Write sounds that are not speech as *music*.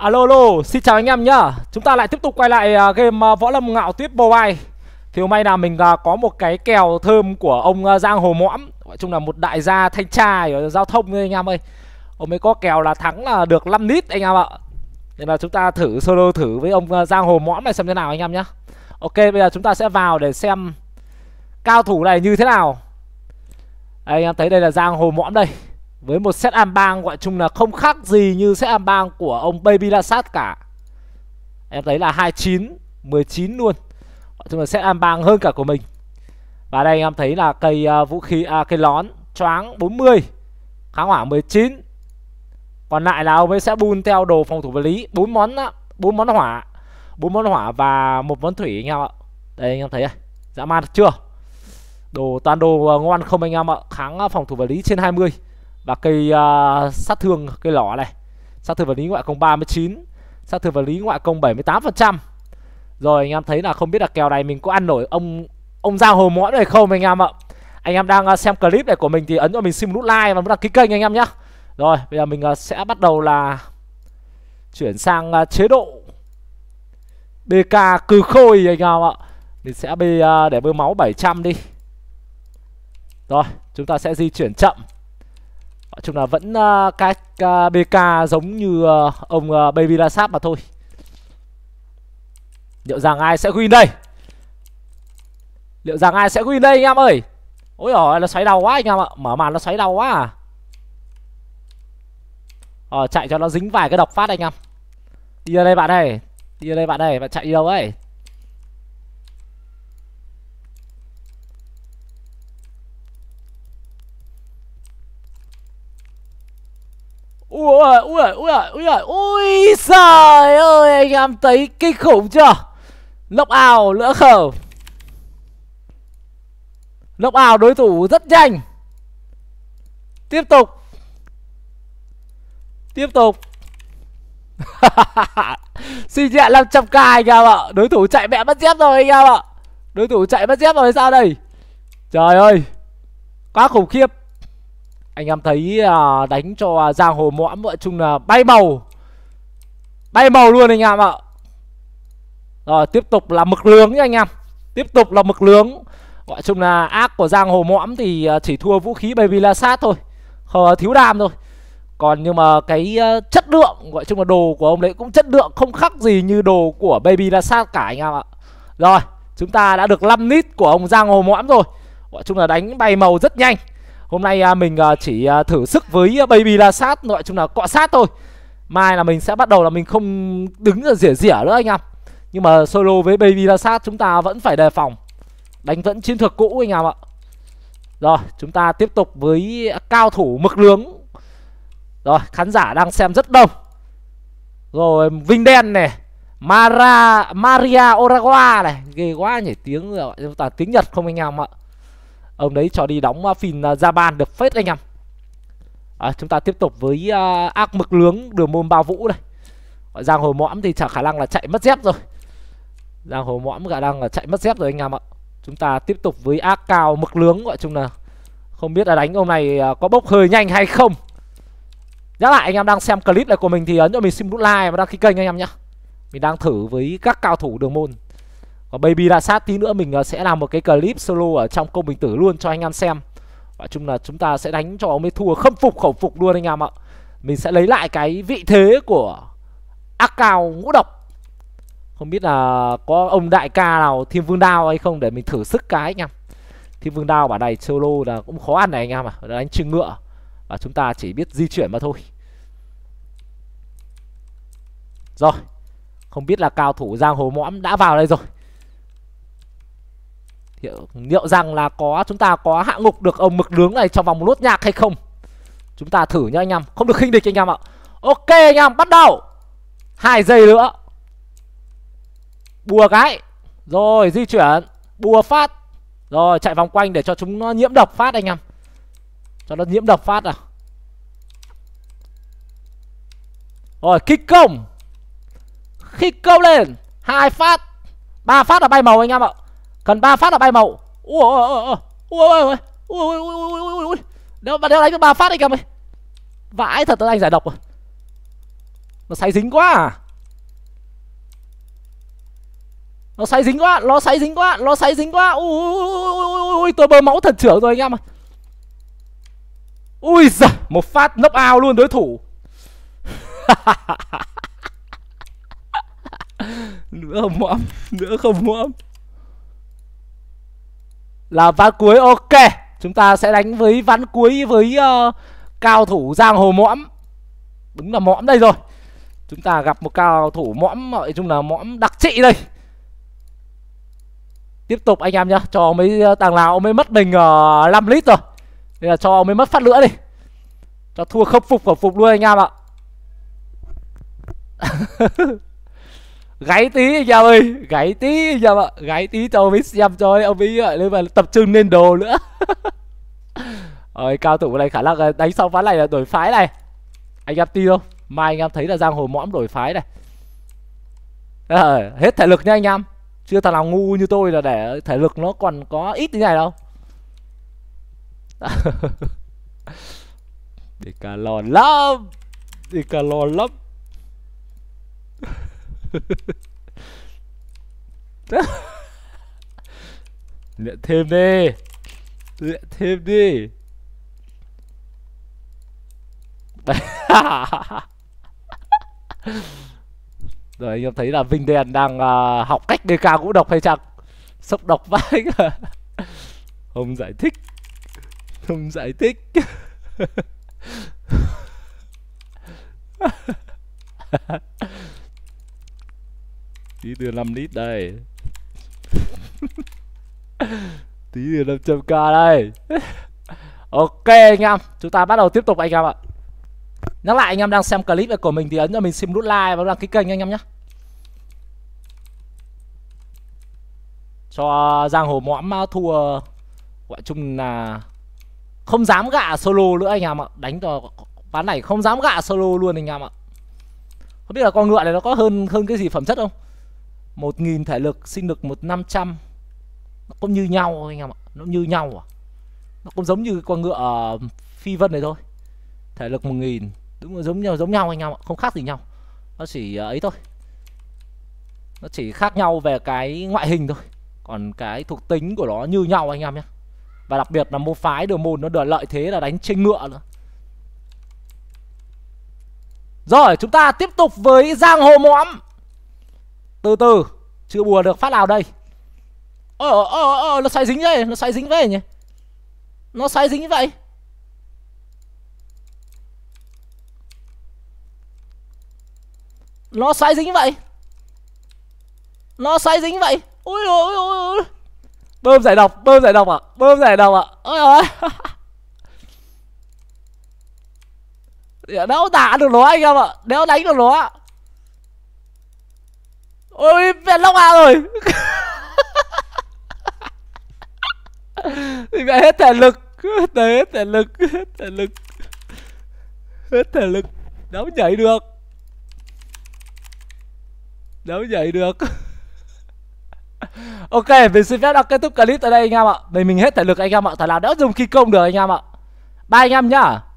Alo alo, xin chào anh em nhá. Chúng ta lại tiếp tục quay lại uh, game uh, Võ Lâm Ngạo Tuyết Mobile. Thì hôm nay là mình uh, có một cái kèo thơm của ông uh, Giang Hồ Mõm, nói chung là một đại gia thanh tra ở giao thông thôi anh em ơi. Ông ấy có kèo là thắng là được 5 nít anh em ạ. Nên là chúng ta thử solo thử với ông uh, Giang Hồ Mõm này xem thế nào anh em nhá. Ok, bây giờ chúng ta sẽ vào để xem cao thủ này như thế nào. Đây, anh em thấy đây là Giang Hồ Mõm đây. Với một set bang gọi chung là không khác gì như set bang của ông Baby lassat cả Em thấy là 29, 19 luôn Gọi chung là set bang hơn cả của mình Và đây em thấy là cây uh, vũ khí, à, cây lón choáng 40 Kháng hỏa 19 Còn lại là ông ấy sẽ bun theo đồ phòng thủ vật lý bốn món, á bốn món hỏa bốn món hỏa và một món thủy anh em ạ Đây anh em thấy này Dã man chưa Đồ toàn đồ à, ngon không anh em ạ Kháng à, phòng thủ vật lý trên 20 và cây uh, sát thương cây lỏ này sát thương vật lý ngoại công 39 sát thương vật lý ngoại công 78 phần trăm rồi anh em thấy là không biết là kèo này mình có ăn nổi ông ông giao hồ mõn này không anh em ạ anh em đang à, xem clip này của mình thì ấn cho mình xin một nút like và đăng ký kênh anh em nhé rồi bây giờ mình à, sẽ bắt đầu là chuyển sang chế độ bk cừ khôi anh em ạ mình sẽ bê để bơm máu 700 đi rồi chúng ta sẽ di chuyển chậm Nói chung là vẫn uh, à, cái uh, à, BK giống như uh, ông uh, Baby Lasap mà thôi Liệu rằng ai sẽ win đây Liệu rằng ai sẽ win đây anh em ơi Ôi giời nó xoáy đau quá anh em ạ Mở màn nó xoáy đau quá à Ờ chạy cho nó dính vài cái độc phát anh em Đi ra đây bạn này Đi ra đây bạn này Bạn chạy đi đâu ấy Ui ui ui ui ui Ui trời ơi anh em thấy kinh khủng chưa Lốc ảo lỡ khẩu Lốc ảo đối thủ rất nhanh Tiếp tục Tiếp tục *laughs* Xin nhẹ 500k anh em ạ Đối thủ chạy mẹ mất dép rồi anh em ạ Đối thủ chạy mất dép rồi sao đây Trời ơi Quá khủng khiếp anh em thấy à, đánh cho à, giang hồ mõm gọi chung là bay màu bay màu luôn anh em ạ rồi tiếp tục là mực lướng nha anh em tiếp tục là mực lướng gọi chung là ác của giang hồ mõm thì à, chỉ thua vũ khí baby la sát thôi Hờ à, thiếu đam thôi còn nhưng mà cái chất lượng gọi chung là đồ của ông đấy cũng chất lượng không khác gì như đồ của baby la sát cả anh em ạ rồi chúng ta đã được 5 nít của ông giang hồ mõm rồi gọi chung là đánh bay màu rất nhanh Hôm nay à, mình à, chỉ à, thử sức với Baby La Sát Gọi chung là cọ sát thôi Mai là mình sẽ bắt đầu là mình không đứng ở rỉa rỉa nữa anh em Nhưng mà solo với Baby La Sát chúng ta vẫn phải đề phòng Đánh vẫn chiến thuật cũ anh em ạ Rồi chúng ta tiếp tục với cao thủ mực lướng Rồi khán giả đang xem rất đông Rồi Vinh Đen này Mara, Maria Oragua này Ghê quá nhỉ tiếng rồi Chúng ta tiếng Nhật không anh em ạ ông đấy cho đi đóng à, phìn ra à, ban được phết anh em à, chúng ta tiếp tục với uh, ác mực lướng đường môn bao vũ đây giang hồ mõm thì chả khả năng là chạy mất dép rồi giang hồ mõm khả năng là chạy mất dép rồi anh em ạ chúng ta tiếp tục với ác cao mực lướng gọi chung là không biết là đánh ông này có bốc hơi nhanh hay không nhắc lại anh em đang xem clip này của mình thì ấn cho mình xin nút like và đăng ký kênh anh em nhé mình đang thử với các cao thủ đường môn còn Baby đã sát tí nữa mình à, sẽ làm một cái clip solo ở trong công bình tử luôn cho anh em xem. Nói chung là chúng ta sẽ đánh cho ông ấy thua khâm phục khẩu phục luôn anh em ạ. Mình sẽ lấy lại cái vị thế của ác cao ngũ độc. Không biết là có ông đại ca nào Thiên Vương Đao hay không để mình thử sức cái anh em. Thiên Vương Đao bản này solo là cũng khó ăn này anh em ạ. À. Đánh chừng ngựa và chúng ta chỉ biết di chuyển mà thôi. Rồi, không biết là cao thủ giang hồ mõm đã vào đây rồi. Hiệu, liệu rằng là có chúng ta có hạ ngục được ông mực nướng này trong vòng một nốt nhạc hay không Chúng ta thử nhá anh em Không được khinh địch anh em ạ Ok anh em bắt đầu hai giây nữa Bùa cái Rồi di chuyển Bùa phát Rồi chạy vòng quanh để cho chúng nó nhiễm độc phát anh em Cho nó nhiễm độc phát à Rồi kích công Kích công lên hai phát ba phát là bay màu anh em ạ cần ba phát là bay màu ui ui ui ui ui ui nếu mà nếu đánh được ba phát đi kìa mày vãi thật tới anh giải độc rồi à. nó say dính quá à. nó say dính quá nó say dính quá nó say dính quá ui ui ui tôi bơ máu thần trưởng rồi anh em ơi ui giời một phát nấp ao luôn đối thủ *laughs* nữa không mõm nữa không mõm là ván cuối ok chúng ta sẽ đánh với ván cuối với uh, cao thủ giang hồ mõm đúng là mõm đây rồi chúng ta gặp một cao thủ mõm nói chung là mõm đặc trị đây tiếp tục anh em nhá cho mấy ờ, tàng nào mới mất mình uh, ờ, 5 lít rồi đây là cho mới mất phát lửa đi cho thua khắc phục khẩu phục luôn anh em ạ *laughs* gáy tí anh em ơi gáy tí anh em ạ gáy tí cho ông ấy xem cho ông ông ấy gọi mà tập trung lên đồ nữa *laughs* Rồi cao thủ này khả năng đánh xong ván này là đổi phái này Anh em tin không? Mai anh em thấy là giang hồ mõm đổi phái này à, Hết thể lực nha anh em Chưa thằng nào ngu như tôi là để thể lực nó còn có ít như này đâu *laughs* đi cà lòn lắm đi cà lòn lắm *laughs* Luyện thêm đi Luyện thêm đi *laughs* Rồi anh em thấy là Vinh Đèn đang uh, học cách DK ngũ độc hay chăng Sốc độc vãi *laughs* Không giải thích Không giải thích tí đưa 5 lít đây *laughs* tí đưa 500 k đây ok anh em chúng ta bắt đầu tiếp tục anh em ạ nhắc lại anh em đang xem clip của mình thì ấn cho mình xin nút like và đăng ký kênh anh em nhé cho giang hồ mõm thua gọi chung là không dám gạ solo nữa anh em ạ đánh cho ván này không dám gạ solo luôn anh em ạ không biết là con ngựa này nó có hơn hơn cái gì phẩm chất không 1000 thể lực sinh lực một 500 nó cũng như nhau anh em ạ nó như nhau à nó cũng giống như con ngựa uh, phi vân này thôi thể lực 1000 đúng là giống nhau giống nhau anh em ạ không khác gì nhau nó chỉ ờ, ấy thôi nó chỉ khác nhau về cái ngoại hình thôi còn cái thuộc tính của nó như nhau anh em nhé và đặc biệt là mô phái đường môn nó được lợi thế là đánh trên ngựa nữa rồi chúng ta tiếp tục với giang hồ mõm từ từ chưa bùa được phát nào đây ờ ờ ờ, ờ nó xoay dính đây nó xoay dính vậy nhỉ nó xoay dính như vậy nó xoay dính như vậy nó xoay dính như vậy ui ui ôi bơm giải độc bơm giải độc ạ à? bơm giải độc ạ à? ôi ôi *laughs* đéo tả được nó anh em ạ đéo đánh được nó Ôi về lóc A rồi Thì *laughs* mẹ hết thể lực Đấy hết thể lực Hết thể lực Hết thể lực Đâu nhảy được Đâu nhảy được *laughs* Ok, mình xin phép đã kết thúc clip tại đây anh em ạ Mình mình hết thể lực anh em ạ Thảo nào đã dùng khi công được anh em ạ Bye anh em nhá